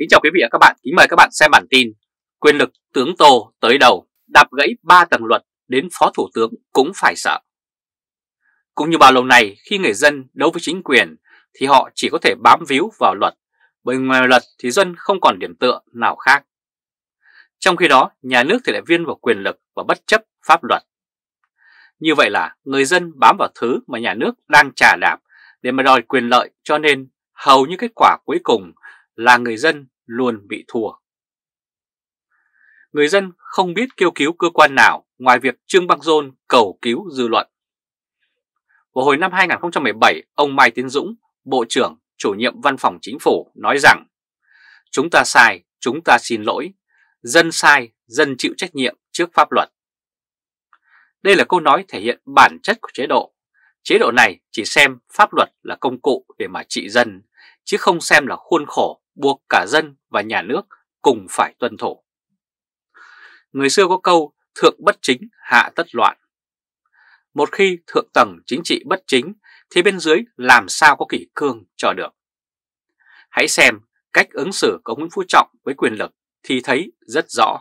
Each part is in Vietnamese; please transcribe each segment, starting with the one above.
Kính chào quý vị và các bạn, kính mời các bạn xem bản tin Quyền lực tướng Tô tới đầu, đạp gãy 3 tầng luật đến phó thủ tướng cũng phải sợ Cũng như bao lâu này khi người dân đấu với chính quyền thì họ chỉ có thể bám víu vào luật Bởi ngoài luật thì dân không còn điểm tựa nào khác Trong khi đó nhà nước thì lại viên vào quyền lực và bất chấp pháp luật Như vậy là người dân bám vào thứ mà nhà nước đang trả đạp để mà đòi quyền lợi cho nên hầu như kết quả cuối cùng là người dân luôn bị thua. Người dân không biết kêu cứu cơ quan nào ngoài việc Trương Băng Dôn cầu cứu dư luận. Vào hồi năm 2017, ông Mai Tiến Dũng, Bộ trưởng, chủ nhiệm Văn phòng Chính phủ nói rằng Chúng ta sai, chúng ta xin lỗi, dân sai, dân chịu trách nhiệm trước pháp luật. Đây là câu nói thể hiện bản chất của chế độ. Chế độ này chỉ xem pháp luật là công cụ để mà trị dân, chứ không xem là khuôn khổ buộc cả dân và nhà nước cùng phải tuân thủ. Người xưa có câu thượng bất chính hạ tất loạn. Một khi thượng tầng chính trị bất chính thì bên dưới làm sao có kỷ cương cho được. Hãy xem cách ứng xử của Nguyễn Phú Trọng với quyền lực thì thấy rất rõ.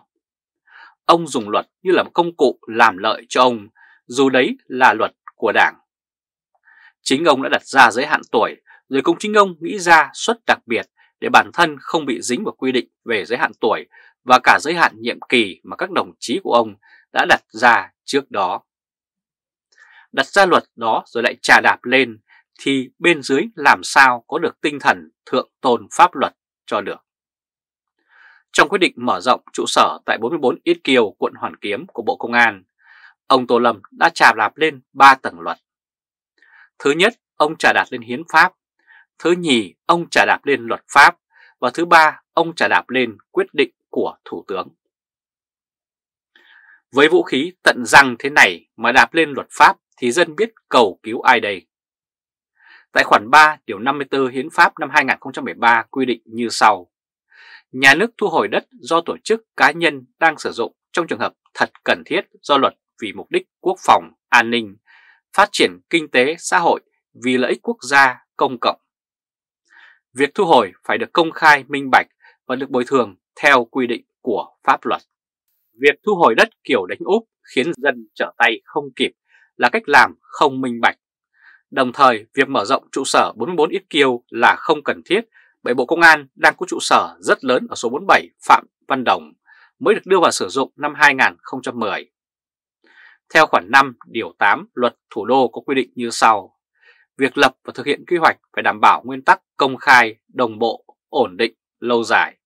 Ông dùng luật như là một công cụ làm lợi cho ông, dù đấy là luật của đảng. Chính ông đã đặt ra giới hạn tuổi, rồi cũng chính ông nghĩ ra suất đặc biệt để bản thân không bị dính vào quy định về giới hạn tuổi và cả giới hạn nhiệm kỳ mà các đồng chí của ông đã đặt ra trước đó. Đặt ra luật đó rồi lại trà đạp lên thì bên dưới làm sao có được tinh thần thượng tôn pháp luật cho được. Trong quyết định mở rộng trụ sở tại 44 ít Kiều, quận Hoàn Kiếm của Bộ Công an, ông Tô Lâm đã trà đạp lên 3 tầng luật. Thứ nhất, ông trà đạp lên hiến pháp Thứ nhì, ông trả đạp lên luật pháp. Và thứ ba, ông trả đạp lên quyết định của Thủ tướng. Với vũ khí tận răng thế này mà đạp lên luật pháp thì dân biết cầu cứu ai đây? Tại khoản 3 điều 54 Hiến pháp năm 2013 quy định như sau. Nhà nước thu hồi đất do tổ chức cá nhân đang sử dụng trong trường hợp thật cần thiết do luật vì mục đích quốc phòng, an ninh, phát triển kinh tế, xã hội, vì lợi ích quốc gia, công cộng Việc thu hồi phải được công khai minh bạch và được bồi thường theo quy định của pháp luật. Việc thu hồi đất kiểu đánh úp khiến dân trở tay không kịp là cách làm không minh bạch. Đồng thời, việc mở rộng trụ sở 44 Ít Kiêu là không cần thiết bởi Bộ Công an đang có trụ sở rất lớn ở số 47 Phạm Văn Đồng mới được đưa vào sử dụng năm 2010. Theo khoản 5 điều 8 luật thủ đô có quy định như sau việc lập và thực hiện quy hoạch phải đảm bảo nguyên tắc công khai, đồng bộ, ổn định, lâu dài.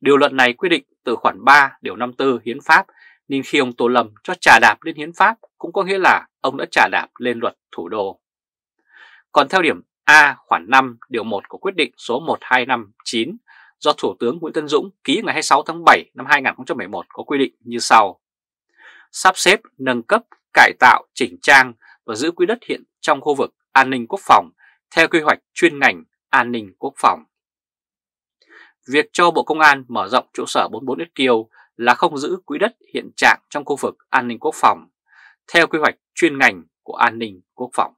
Điều luật này quy định từ khoản 3 điều 54 Hiến pháp nên khi ông Tô Lâm cho trà đạp lên Hiến pháp cũng có nghĩa là ông đã trà đạp lên luật thủ đô. Còn theo điểm A khoản 5 điều 1 của quyết định số 1259 do Thủ tướng Nguyễn Tân Dũng ký ngày 26 tháng 7 năm 2011 có quy định như sau. Sắp xếp, nâng cấp, cải tạo, chỉnh trang, và giữ quỹ đất hiện trong khu vực an ninh quốc phòng theo quy hoạch chuyên ngành an ninh quốc phòng. Việc cho Bộ Công an mở rộng trụ sở 44 Yết Kiêu là không giữ quỹ đất hiện trạng trong khu vực an ninh quốc phòng theo quy hoạch chuyên ngành của an ninh quốc phòng.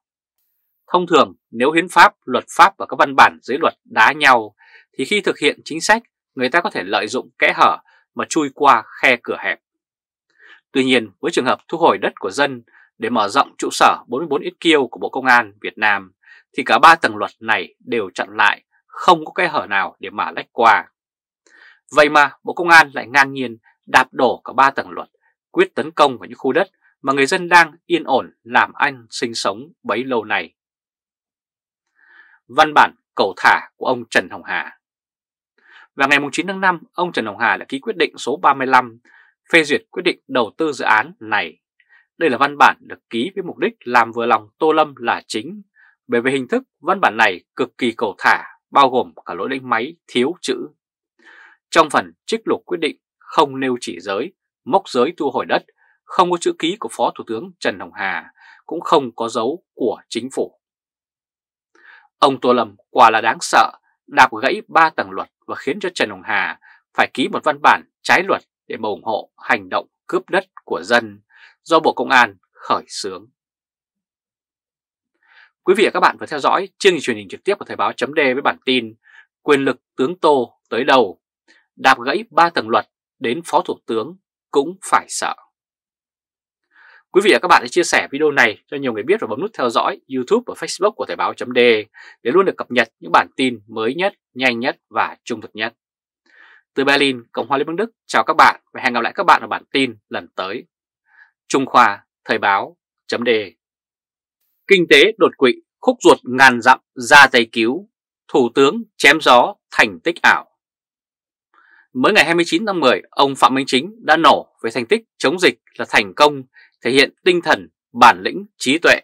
Thông thường, nếu hiến pháp, luật pháp và các văn bản dưới luật đá nhau, thì khi thực hiện chính sách, người ta có thể lợi dụng kẽ hở mà chui qua khe cửa hẹp. Tuy nhiên, với trường hợp thu hồi đất của dân để mở rộng trụ sở 44 ít kiêu của Bộ Công an Việt Nam thì cả ba tầng luật này đều chặn lại, không có cái hở nào để mà lách qua. Vậy mà Bộ Công an lại ngang nhiên đạp đổ cả ba tầng luật, quyết tấn công vào những khu đất mà người dân đang yên ổn làm ăn sinh sống bấy lâu nay. Văn bản cầu thả của ông Trần Hồng Hà Vào ngày 9 tháng 5, ông Trần Hồng Hà đã ký quyết định số 35 phê duyệt quyết định đầu tư dự án này đây là văn bản được ký với mục đích làm vừa lòng Tô Lâm là chính. Bởi về hình thức, văn bản này cực kỳ cầu thả, bao gồm cả lỗi đánh máy thiếu chữ. Trong phần trích lục quyết định không nêu chỉ giới, mốc giới thu hồi đất, không có chữ ký của Phó Thủ tướng Trần Hồng Hà, cũng không có dấu của chính phủ. Ông Tô Lâm quả là đáng sợ, đạp gãy ba tầng luật và khiến cho Trần Hồng Hà phải ký một văn bản trái luật để mà ủng hộ hành động cướp đất của dân do Bộ Công an khởi xướng. Quý vị và các bạn vừa theo dõi chương trình truyền hình trực tiếp của Thời báo chấm với bản tin Quyền lực tướng Tô tới đầu, đạp gãy ba tầng luật đến Phó Thủ tướng cũng phải sợ. Quý vị và các bạn hãy chia sẻ video này cho nhiều người biết và bấm nút theo dõi YouTube và Facebook của Thời báo d để luôn được cập nhật những bản tin mới nhất, nhanh nhất và trung thực nhất. Từ Berlin, Cộng hòa Liên bang Đức, chào các bạn và hẹn gặp lại các bạn ở bản tin lần tới. Trung Khoa, Thời báo, chấm đề. Kinh tế đột quỵ, khúc ruột ngàn dặm ra tay cứu, Thủ tướng chém gió thành tích ảo. Mới ngày 29 tháng 10, ông Phạm Minh Chính đã nổ với thành tích chống dịch là thành công, thể hiện tinh thần, bản lĩnh, trí tuệ,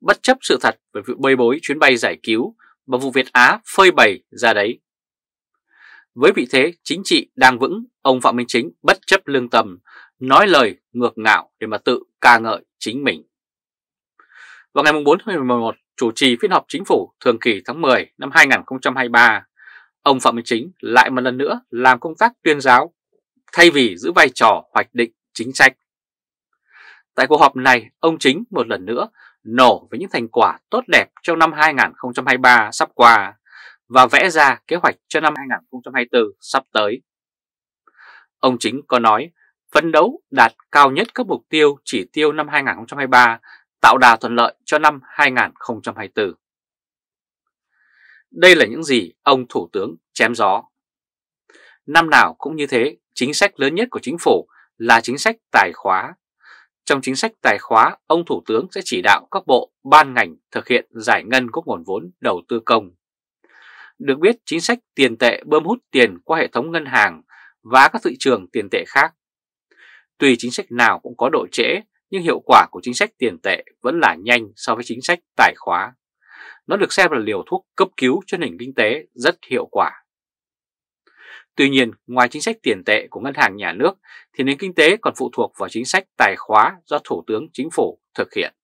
bất chấp sự thật về vụ bơi bối chuyến bay giải cứu và vụ Việt Á phơi bày ra đấy. Với vị thế chính trị đang vững, ông Phạm Minh Chính bất chấp lương tầm nói lời ngược ngạo để mà tự ca ngợi chính mình. Vào ngày 4 tháng 11, chủ trì phiên họp chính phủ thường kỳ tháng 10 năm 2023, ông Phạm Minh Chính lại một lần nữa làm công tác tuyên giáo thay vì giữ vai trò hoạch định chính sách. Tại cuộc họp này, ông Chính một lần nữa nổ với những thành quả tốt đẹp trong năm 2023 sắp qua và vẽ ra kế hoạch cho năm 2024 sắp tới. Ông Chính có nói phấn đấu đạt cao nhất các mục tiêu chỉ tiêu năm 2023, tạo đà thuận lợi cho năm 2024. Đây là những gì ông Thủ tướng chém gió. Năm nào cũng như thế, chính sách lớn nhất của chính phủ là chính sách tài khóa. Trong chính sách tài khóa, ông Thủ tướng sẽ chỉ đạo các bộ, ban ngành thực hiện giải ngân các nguồn vốn đầu tư công. Được biết, chính sách tiền tệ bơm hút tiền qua hệ thống ngân hàng và các thị trường tiền tệ khác Tuy chính sách nào cũng có độ trễ, nhưng hiệu quả của chính sách tiền tệ vẫn là nhanh so với chính sách tài khóa. Nó được xem là liều thuốc cấp cứu cho nền kinh tế rất hiệu quả. Tuy nhiên, ngoài chính sách tiền tệ của ngân hàng nhà nước, thì nền kinh tế còn phụ thuộc vào chính sách tài khóa do Thủ tướng Chính phủ thực hiện.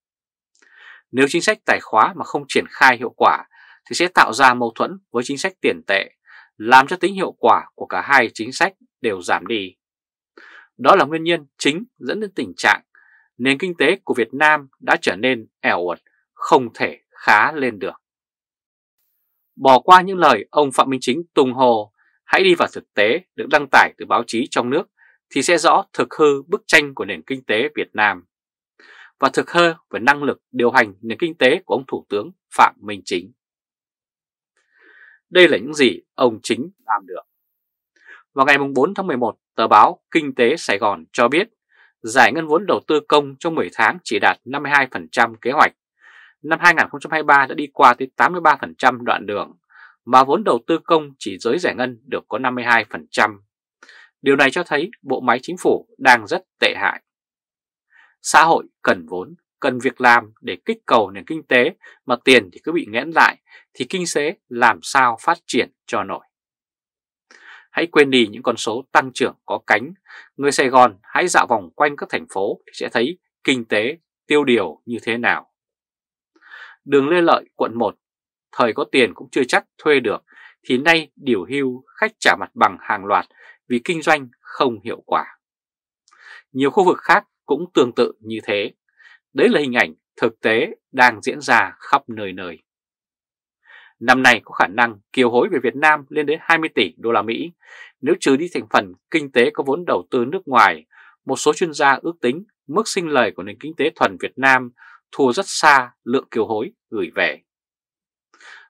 Nếu chính sách tài khóa mà không triển khai hiệu quả, thì sẽ tạo ra mâu thuẫn với chính sách tiền tệ, làm cho tính hiệu quả của cả hai chính sách đều giảm đi. Đó là nguyên nhân chính dẫn đến tình trạng nền kinh tế của Việt Nam đã trở nên ẻo uột, không thể khá lên được. Bỏ qua những lời ông Phạm Minh Chính tung hồ, hãy đi vào thực tế được đăng tải từ báo chí trong nước thì sẽ rõ thực hư bức tranh của nền kinh tế Việt Nam và thực hư về năng lực điều hành nền kinh tế của ông Thủ tướng Phạm Minh Chính. Đây là những gì ông Chính làm được. Vào ngày 4 tháng 11, tờ báo Kinh tế Sài Gòn cho biết giải ngân vốn đầu tư công trong 10 tháng chỉ đạt 52% kế hoạch. Năm 2023 đã đi qua tới 83% đoạn đường, mà vốn đầu tư công chỉ giới giải ngân được có 52%. Điều này cho thấy bộ máy chính phủ đang rất tệ hại. Xã hội cần vốn, cần việc làm để kích cầu nền kinh tế, mà tiền thì cứ bị nghẽn lại, thì kinh tế làm sao phát triển cho nổi. Hãy quên đi những con số tăng trưởng có cánh. Người Sài Gòn hãy dạo vòng quanh các thành phố thì sẽ thấy kinh tế tiêu điều như thế nào. Đường Lê Lợi, quận 1, thời có tiền cũng chưa chắc thuê được, thì nay điều hưu khách trả mặt bằng hàng loạt vì kinh doanh không hiệu quả. Nhiều khu vực khác cũng tương tự như thế. Đấy là hình ảnh thực tế đang diễn ra khắp nơi nơi năm nay có khả năng kiều hối về Việt Nam lên đến 20 tỷ đô la Mỹ. Nếu trừ đi thành phần kinh tế có vốn đầu tư nước ngoài, một số chuyên gia ước tính mức sinh lời của nền kinh tế thuần Việt Nam thua rất xa lượng kiều hối gửi về.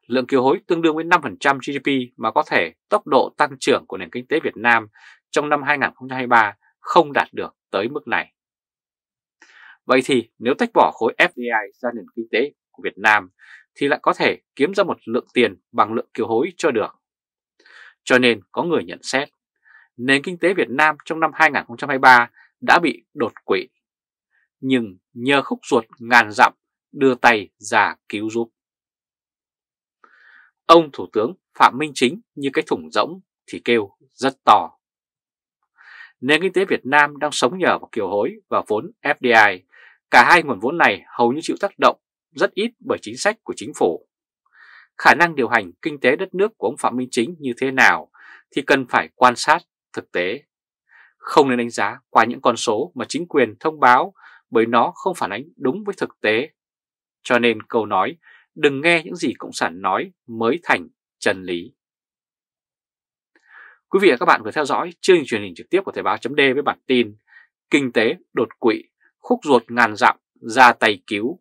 Lượng kiều hối tương đương với 5% GDP mà có thể tốc độ tăng trưởng của nền kinh tế Việt Nam trong năm 2023 không đạt được tới mức này. Vậy thì nếu tách bỏ khối FDI ra nền kinh tế của Việt Nam thì lại có thể kiếm ra một lượng tiền bằng lượng kiều hối cho được. Cho nên có người nhận xét, nền kinh tế Việt Nam trong năm 2023 đã bị đột quỵ, nhưng nhờ khúc ruột ngàn dặm đưa tay ra cứu giúp. Ông Thủ tướng Phạm Minh Chính như cái thủng rỗng thì kêu rất to. Nền kinh tế Việt Nam đang sống nhờ vào kiều hối và vốn FDI, cả hai nguồn vốn này hầu như chịu tác động rất ít bởi chính sách của chính phủ. Khả năng điều hành kinh tế đất nước của ông Phạm Minh Chính như thế nào thì cần phải quan sát thực tế. Không nên đánh giá qua những con số mà chính quyền thông báo bởi nó không phản ánh đúng với thực tế. Cho nên câu nói đừng nghe những gì Cộng sản nói mới thành chân lý. Quý vị và các bạn vừa theo dõi chương trình truyền hình trực tiếp của Thời báo chấm với bản tin Kinh tế đột quỵ, khúc ruột ngàn dặm, ra tay cứu